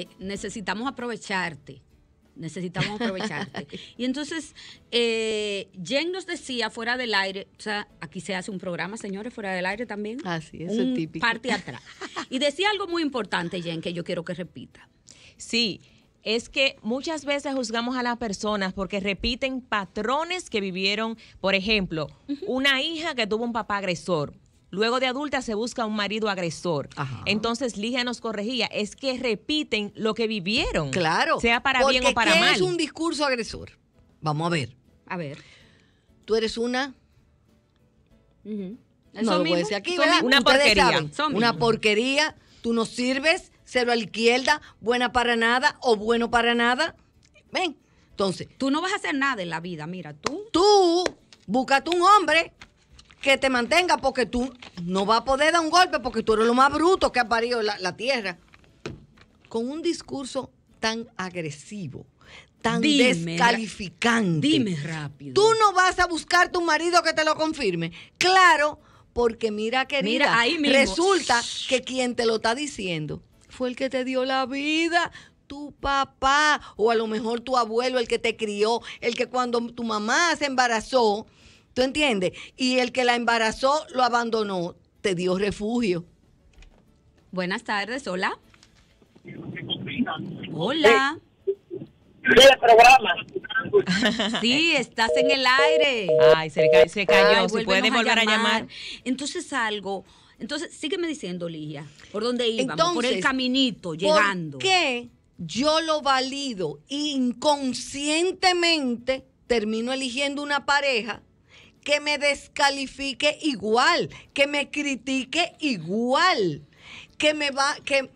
Eh, necesitamos aprovecharte. Necesitamos aprovecharte. y entonces, eh, Jen nos decía fuera del aire, o sea, aquí se hace un programa, señores, fuera del aire también. Así, es, es típico. Parte atrás. Y decía algo muy importante, Jen, que yo quiero que repita. Sí, es que muchas veces juzgamos a las personas porque repiten patrones que vivieron, por ejemplo, una hija que tuvo un papá agresor Luego de adulta se busca un marido agresor. Entonces Ligia nos corregía, es que repiten lo que vivieron. Claro. Sea para bien o para ¿qué es un discurso agresor? Vamos a ver. A ver. Tú eres una... No lo voy a decir aquí, Una porquería. una porquería. Tú no sirves, cero a izquierda, buena para nada o bueno para nada. Ven. Entonces. Tú no vas a hacer nada en la vida, mira, tú. Tú, búscate un hombre que te mantenga porque tú no vas a poder dar un golpe porque tú eres lo más bruto que ha parido la, la tierra. Con un discurso tan agresivo, tan descalificante. Dime rápido. Tú no vas a buscar tu marido que te lo confirme. Claro, porque mira, querida, resulta que quien te lo está diciendo fue el que te dio la vida tu papá o a lo mejor tu abuelo, el que te crió, el que cuando tu mamá se embarazó, Entiende entiendes? Y el que la embarazó lo abandonó, te dio refugio. Buenas tardes, hola. Hola. programa. Sí, estás en el aire. Ay, se, cayó, se volver a llamar. Entonces algo, entonces sígueme diciendo, Ligia, por dónde íbamos, por el caminito, llegando. ¿Por qué yo lo valido inconscientemente termino eligiendo una pareja que me descalifique igual, que me critique igual, que me va, que,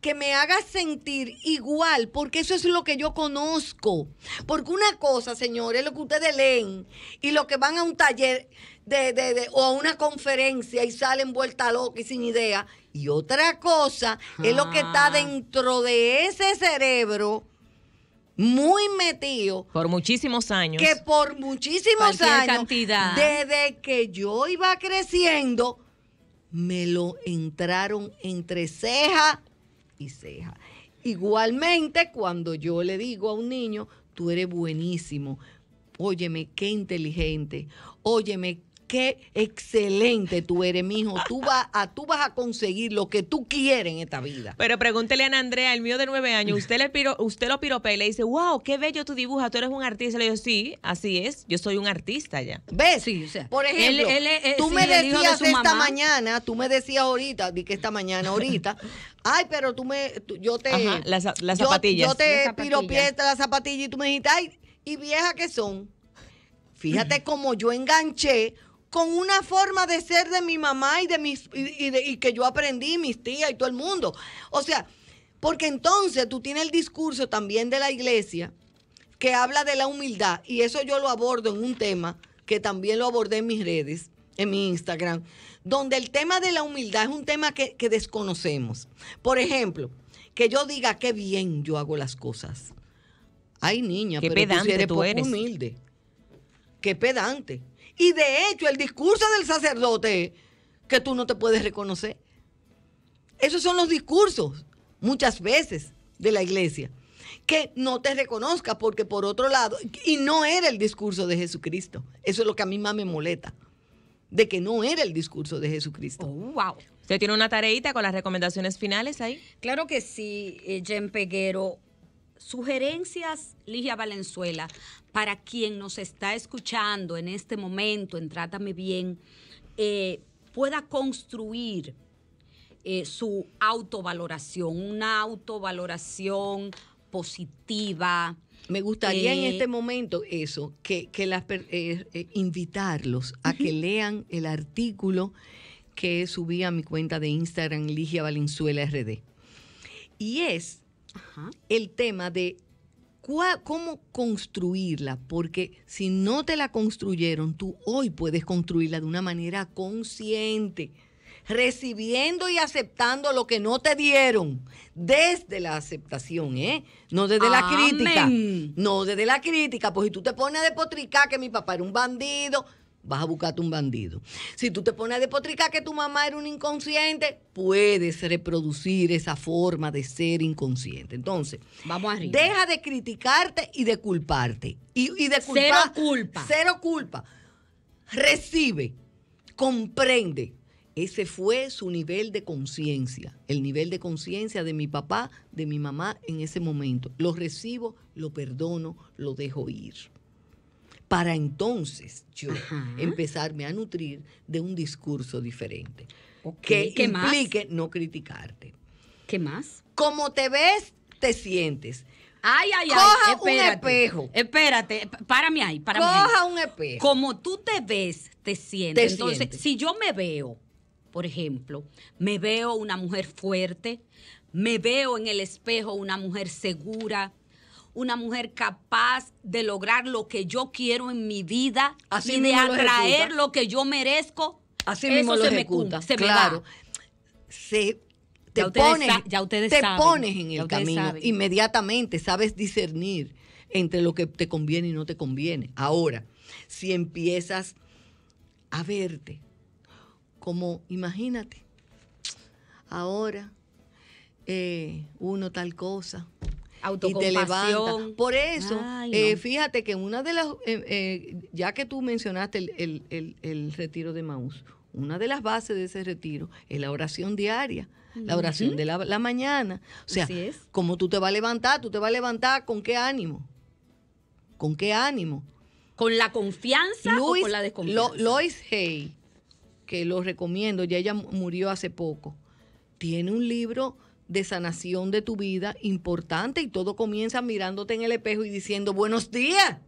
que me haga sentir igual, porque eso es lo que yo conozco. Porque una cosa, señores, lo que ustedes leen y lo que van a un taller de, de, o a una conferencia y salen vuelta loca y sin idea. Y otra cosa es lo que está ah. dentro de ese cerebro muy metido. Por muchísimos años. Que por muchísimos años. Cantidad. Desde que yo iba creciendo, me lo entraron entre ceja y ceja. Igualmente, cuando yo le digo a un niño, tú eres buenísimo. Óyeme, qué inteligente. Óyeme, qué excelente tú eres, mijo. Tú vas a, tú vas a conseguir lo que tú quieres en esta vida. Pero pregúntele a Andrea, el mío de nueve años, usted, lo piropea y le dice, wow, qué bello tu dibuja. tú eres un artista. Le digo, sí, así es, yo soy un artista ya. ¿Ves? Sí, o sea, Por ejemplo, eh, tú me decías esta mañana, tú me decías ahorita, di que esta mañana, ahorita, ay, pero tú me, yo te... las, zapatillas. Yo, te piropié las zapatillas y tú me dijiste, ay, y vieja que son. Fíjate cómo yo enganché con una forma de ser de mi mamá y de mis y, que yo aprendí, mis tías y todo el mundo. O sea, porque entonces tú tienes el discurso también de la iglesia que habla de la humildad y eso yo lo abordo en un tema que también lo abordé en mis redes, en mi Instagram, donde el tema de la humildad es un tema que, desconocemos. Por ejemplo, que yo diga qué bien yo hago las cosas. Ay, niña, qué pero pedante tú, eres humilde. Qué pedante. Y de hecho, el discurso del sacerdote que tú no te puedes reconocer. Esos son los discursos, muchas veces, de la iglesia. Que no te reconozca, porque por otro lado, y no era el discurso de Jesucristo. Eso es lo que a mí más me molesta de que no era el discurso de Jesucristo. Oh, wow. ¿Usted tiene una tareita con las recomendaciones finales ahí? Claro que sí, eh, Jen Peguero. Sugerencias, Ligia Valenzuela, para quien nos está escuchando en este momento, en Trátame Bien, eh, pueda construir eh, su autovaloración, una autovaloración positiva. Me gustaría en eh, este momento eso, que, las, invitarlos a que lean el artículo que subí a mi cuenta de Instagram, Ligia Valenzuela RD. Y es el tema de cómo construirla, porque si no te la construyeron, tú hoy puedes construirla de una manera consciente, recibiendo y aceptando lo que no te dieron, desde la aceptación, ¿eh? No desde la crítica. No desde la crítica, pues si tú te pones a potricar que mi papá era un bandido, vas a buscarte un bandido. Si tú te pones a despotricar que tu mamá era un inconsciente, puedes reproducir esa forma de ser inconsciente. Entonces, vamos a Deja de criticarte y de culparte. Y, de culpar, Cero culpa. Cero culpa. Recibe, comprende. Ese fue su nivel de conciencia, el nivel de conciencia de mi papá, de mi mamá en ese momento. Lo recibo, lo perdono, lo dejo ir para entonces yo empezarme a nutrir de un discurso diferente. Que implique no criticarte. ¿Qué más? Como te ves, te sientes. Ay, ay, ay. Coja un espejo. Espérate, párame ahí, Coja un espejo. Como tú te ves, te sientes. Entonces, si yo me veo, por ejemplo, me veo una mujer fuerte, me veo en el espejo una mujer segura, una mujer capaz de lograr lo que yo quiero en mi vida Así y de atraer lo, que yo merezco. Así eso mismo se Me, se claro. te pones, ya ustedes te pones en el camino inmediatamente, sabes discernir entre lo que te conviene y no te conviene. Ahora, si empiezas a verte como, imagínate, ahora eh, uno tal cosa, y te levanta. Por eso, eh, fíjate que una de las, eh, eh, ya que tú mencionaste el, retiro de Maús, una de las bases de ese retiro es la oración diaria, la oración de la, la mañana. O sea, como tú te vas a levantar, tú te vas a levantar con qué ánimo. ¿Con qué ánimo? ¿Con la confianza o con la desconfianza? Lois Hay, que lo recomiendo, ya ella murió hace poco, tiene un libro de sanación de tu vida importante y todo comienza mirándote en el espejo y diciendo buenos días.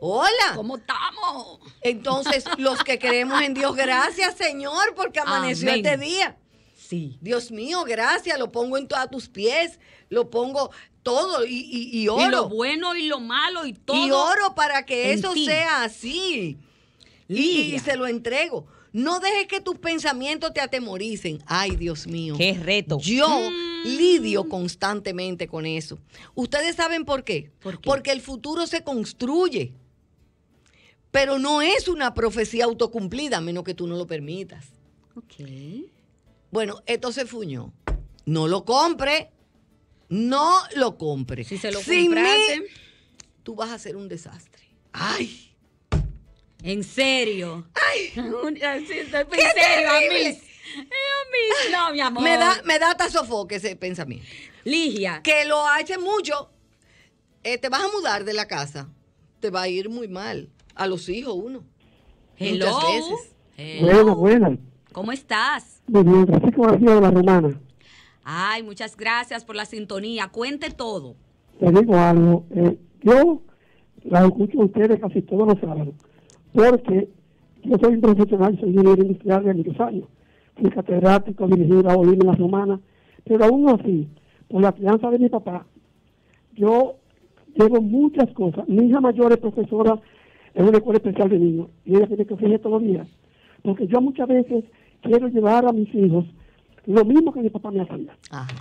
Hola. ¿Cómo estamos? Entonces, los que creemos en Dios, gracias Señor porque amaneció este día. Sí. Dios mío, gracias, lo pongo en todos tus pies, lo pongo todo y, oro. Y lo bueno y lo malo y todo. Y oro para que eso sea así. y se lo entrego. No dejes que tus pensamientos te atemoricen. Ay, Dios mío. Qué reto. Yo mm. lidio constantemente con eso. ¿Ustedes saben por qué? Porque el futuro se construye. Pero no es una profecía autocumplida, a menos que tú no lo permitas. Ok. Bueno, esto se fuñó. No lo compre. No lo compre. Si se lo Sin tú vas a ser un desastre. Ay. En serio. Así, ¡Qué serio, eh, No, mi amor. Me da, me da hasta sofoque ese pensamiento. Ligia. Que lo hace mucho. Eh, te vas a mudar de la casa. Te va a ir muy mal. A los hijos uno. Hello. Muchas veces. Hello. ¿Cómo estás? Muy bien, gracias ha de la romana. Ay, muchas gracias por la sintonía. Cuente todo. Te digo algo. Eh, yo la escucho a ustedes casi todos los sábados. Porque yo soy un profesional, soy ingeniero industrial de muchos años. Fui catedrático, dirigí la Bolívar Romana, pero aún así, por la crianza de mi papá, yo llevo muchas cosas. Mi hija mayor es profesora en una escuela especial de niños y ella tiene que ofrecer todos los días. Porque yo muchas veces quiero llevar a mis hijos lo mismo que mi papá me hacía.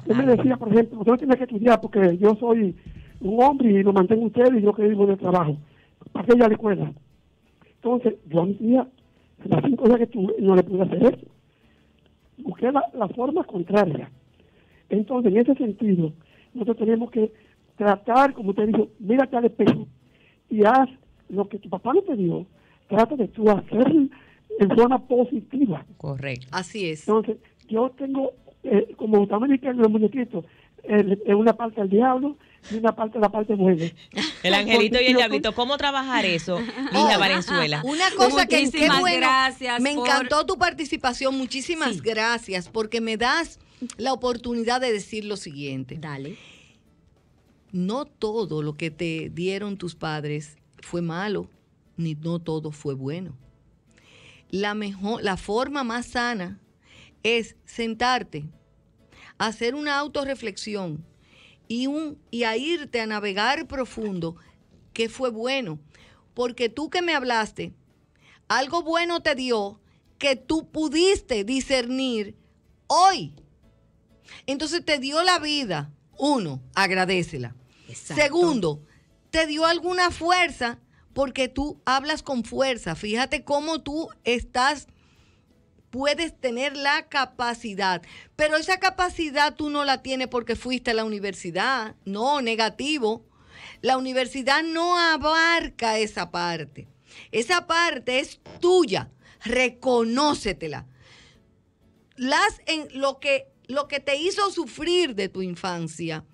Él me decía, por ejemplo, usted tiene que estudiar porque yo soy un hombre y lo mantengo usted y yo que vivo de trabajo. Para ella recuerda. Entonces, yo día, las cinco cosa que no le pude hacer eso. Busqué la, forma contraria. Entonces, en ese sentido, nosotros tenemos que tratar, como usted dijo, mírate al espejo y haz lo que tu papá no te dio, trata de tú hacer en zona positiva. Correcto. Así es. Entonces, yo tengo, eh, como estadounidense los muñequitos, el, una parte al diablo y una parte la parte buena. El angelito y el diablito, ¿cómo trabajar eso, oh, Una cosa que bueno, me encantó tu participación, muchísimas gracias, porque me das la oportunidad de decir lo siguiente. Dale. No todo lo que te dieron tus padres fue malo, ni no todo fue bueno. La mejor, la forma más sana es sentarte hacer una autorreflexión y, un, y a irte a navegar profundo, que fue bueno. Porque tú que me hablaste, algo bueno te dio que tú pudiste discernir hoy. Entonces te dio la vida. Uno, agradecela. Segundo, te dio alguna fuerza porque tú hablas con fuerza. Fíjate cómo tú estás puedes tener la capacidad, pero esa capacidad tú no la tienes porque fuiste a la universidad, no, negativo. La universidad no abarca esa parte. Esa parte es tuya, reconócetela. Las, en, lo, que, lo que te hizo sufrir de tu infancia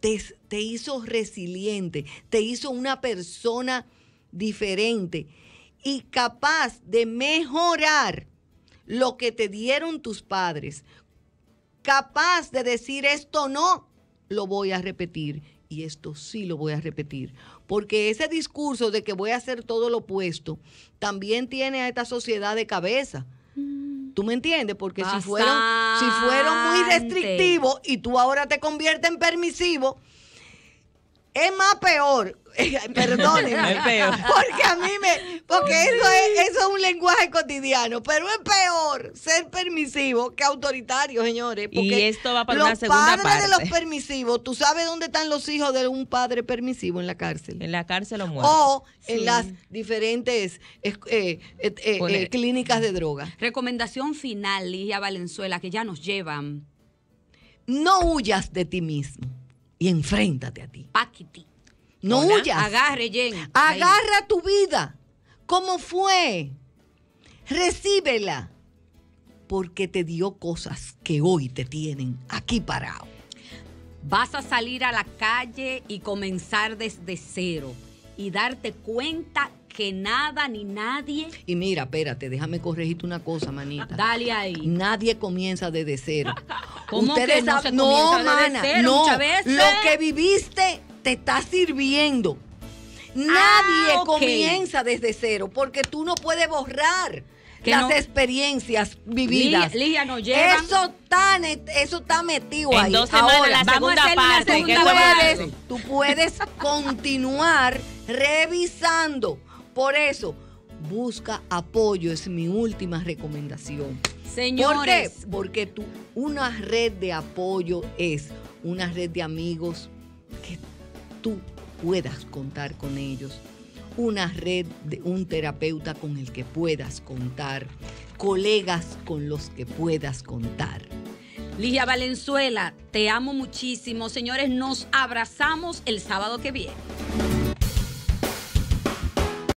te, te hizo resiliente, te hizo una persona diferente y capaz de mejorar lo que te dieron tus padres, capaz de decir esto no, lo voy a repetir. Y esto sí lo voy a repetir. Porque ese discurso de que voy a hacer todo lo opuesto también tiene a esta sociedad de cabeza. Mm. ¿Tú me entiendes? Porque si fueron, si fueron muy restrictivos y tú ahora te conviertes en permisivo, es más peor. Eh, Perdónenme. Porque a mí me. Porque eso, es, es un lenguaje cotidiano. Pero es peor ser permisivo que autoritario, señores. Porque y esto va para los una segunda padres de los permisivos, tú sabes dónde están los hijos de un padre permisivo en la cárcel. En la cárcel o muerto. O en las diferentes eh, eh, clínicas de droga. Recomendación final, Ligia Valenzuela, que ya nos llevan. No huyas de ti mismo y enfréntate a ti. Paquiti. No huyas. Agarre, Jenny. Agarra tu vida. ¿Cómo fue? Recíbela. Porque te dio cosas que hoy te tienen aquí parado. Vas a salir a la calle y comenzar desde cero y darte cuenta que nada ni nadie. Y mira, espérate, déjame corregirte una cosa, manita. Dale ahí. Nadie comienza desde cero. no, se no, mana, Veces? Lo que viviste te está sirviendo. Nadie ah, comienza desde cero porque tú no puedes borrar las experiencias vividas. Eso está, eso está metido ahí. Ahora, la segunda parte. tú puedes continuar revisando. Por eso, busca apoyo, es mi última recomendación. Señores. ¿Por qué? Porque tú, una red de apoyo es una red de amigos que tú puedas contar con ellos, una red de un terapeuta con el que puedas contar, colegas con los que puedas contar. Ligia Valenzuela, te amo muchísimo. Señores, nos abrazamos el sábado que viene.